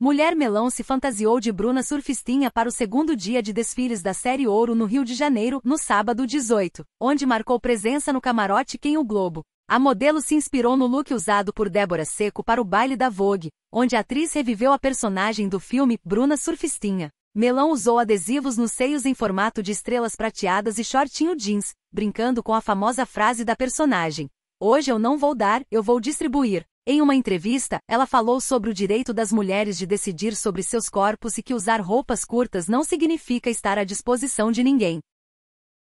Mulher Melão se fantasiou de Bruna Surfistinha para o segundo dia de desfiles da Série Ouro no Rio de Janeiro, no sábado 18, onde marcou presença no camarote Quem o Globo. A modelo se inspirou no look usado por Débora Seco para o baile da Vogue, onde a atriz reviveu a personagem do filme Bruna Surfistinha. Melão usou adesivos nos seios em formato de estrelas prateadas e shortinho jeans, brincando com a famosa frase da personagem: Hoje eu não vou dar, eu vou distribuir. Em uma entrevista, ela falou sobre o direito das mulheres de decidir sobre seus corpos e que usar roupas curtas não significa estar à disposição de ninguém.